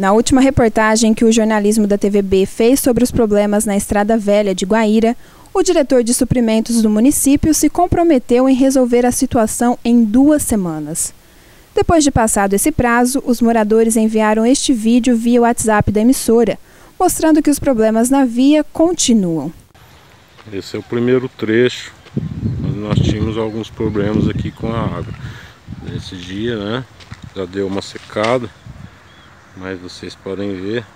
Na última reportagem que o jornalismo da TVB fez sobre os problemas na Estrada Velha de Guaíra, o diretor de suprimentos do município se comprometeu em resolver a situação em duas semanas. Depois de passado esse prazo, os moradores enviaram este vídeo via WhatsApp da emissora, mostrando que os problemas na via continuam. Esse é o primeiro trecho. Nós tínhamos alguns problemas aqui com a água. Nesse dia, né? Já deu uma secada mas vocês podem ver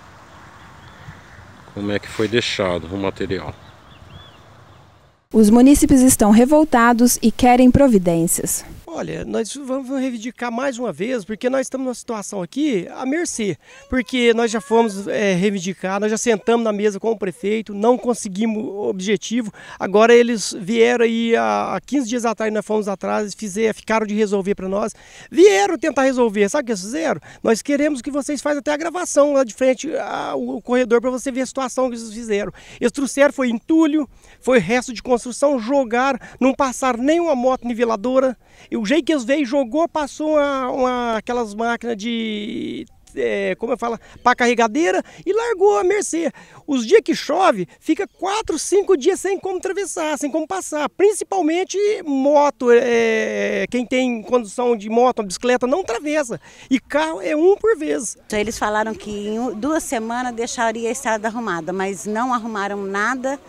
como é que foi deixado o material. Os munícipes estão revoltados e querem providências. Olha, nós vamos reivindicar mais uma vez, porque nós estamos numa situação aqui à mercê. Porque nós já fomos é, reivindicar, nós já sentamos na mesa com o prefeito, não conseguimos o objetivo. Agora eles vieram aí há 15 dias atrás, nós fomos atrás, fizeram, ficaram de resolver para nós. Vieram tentar resolver, sabe o que eles fizeram? Nós queremos que vocês façam até a gravação lá de frente o corredor para você ver a situação que eles fizeram. Eles trouxeram, foi entulho, foi resto de construção, jogaram, não passaram nenhuma moto niveladora o jeito que eles veio, jogou, passou uma, uma aquelas máquinas de é, como eu falo, para carregadeira e largou a mercê. Os dias que chove, fica 4, 5 dias sem como atravessar, sem como passar. Principalmente moto, é, quem tem condução de moto, bicicleta, não atravessa. E carro é um por vez. Então, eles falaram que em duas semanas deixaria a estrada arrumada, mas não arrumaram nada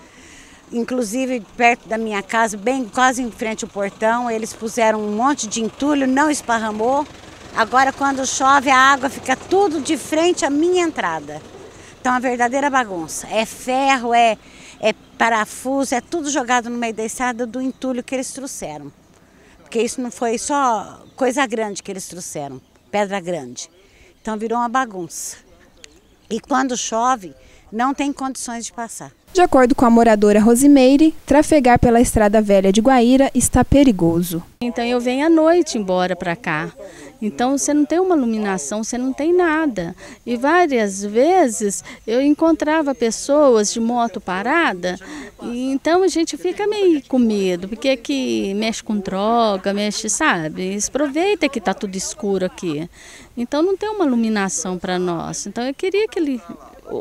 inclusive perto da minha casa, bem quase em frente ao portão, eles puseram um monte de entulho, não esparramou. Agora quando chove a água fica tudo de frente à minha entrada. Então a verdadeira bagunça. É ferro, é, é parafuso, é tudo jogado no meio da estrada do entulho que eles trouxeram. Porque isso não foi só coisa grande que eles trouxeram, pedra grande. Então virou uma bagunça. E quando chove, não tem condições de passar. De acordo com a moradora Rosimeire, trafegar pela Estrada Velha de Guaíra está perigoso. Então eu venho à noite embora para cá. Então você não tem uma iluminação, você não tem nada. E várias vezes eu encontrava pessoas de moto parada, então a gente fica meio com medo, porque que mexe com droga, mexe, sabe? Aproveita que está tudo escuro aqui. Então não tem uma iluminação para nós. Então eu queria que ele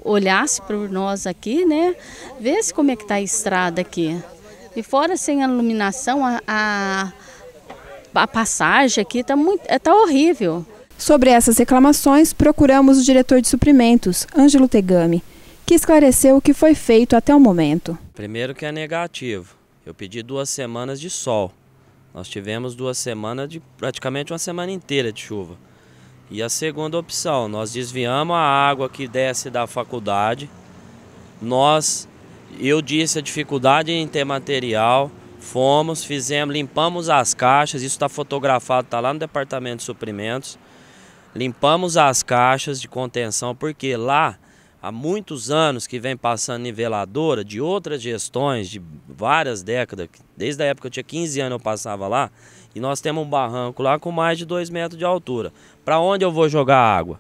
olhasse por nós aqui, né? Vesse como é que está a estrada aqui. E fora sem a iluminação, a, a, a passagem aqui está muito, é, tá horrível. Sobre essas reclamações, procuramos o diretor de suprimentos, Ângelo Tegami, que esclareceu o que foi feito até o momento. Primeiro que é negativo. Eu pedi duas semanas de sol. Nós tivemos duas semanas de praticamente uma semana inteira de chuva. E a segunda opção, nós desviamos a água que desce da faculdade. Nós, eu disse a dificuldade em ter material, fomos, fizemos, limpamos as caixas, isso está fotografado, está lá no departamento de suprimentos. Limpamos as caixas de contenção, porque lá há muitos anos que vem passando niveladora de outras gestões, de várias décadas, desde a época que eu tinha 15 anos eu passava lá, e nós temos um barranco lá com mais de 2 metros de altura. Para onde eu vou jogar água?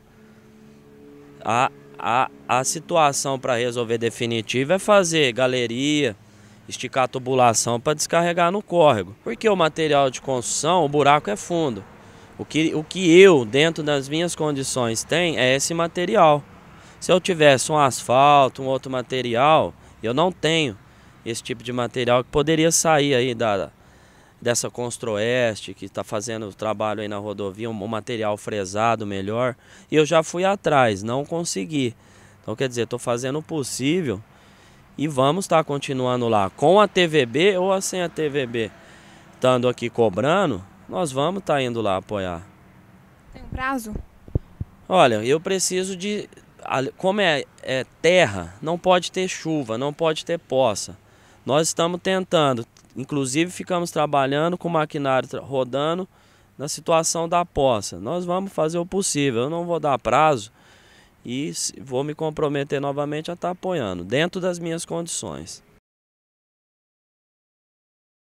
A, a, a situação para resolver definitiva é fazer galeria, esticar tubulação para descarregar no córrego. Porque o material de construção, o buraco é fundo. O que, o que eu, dentro das minhas condições, tenho é esse material. Se eu tivesse um asfalto, um outro material, eu não tenho esse tipo de material que poderia sair aí da, dessa Constroeste, que está fazendo o trabalho aí na rodovia, um material fresado melhor. E eu já fui atrás, não consegui. Então, quer dizer, estou fazendo o possível e vamos estar tá continuando lá com a TVB ou sem a TVB. Estando aqui cobrando, nós vamos estar tá indo lá apoiar. Tem um prazo? Olha, eu preciso de. Como é, é terra, não pode ter chuva, não pode ter poça. Nós estamos tentando, inclusive ficamos trabalhando com o maquinário rodando na situação da poça. Nós vamos fazer o possível, eu não vou dar prazo e vou me comprometer novamente a estar tá apoiando, dentro das minhas condições.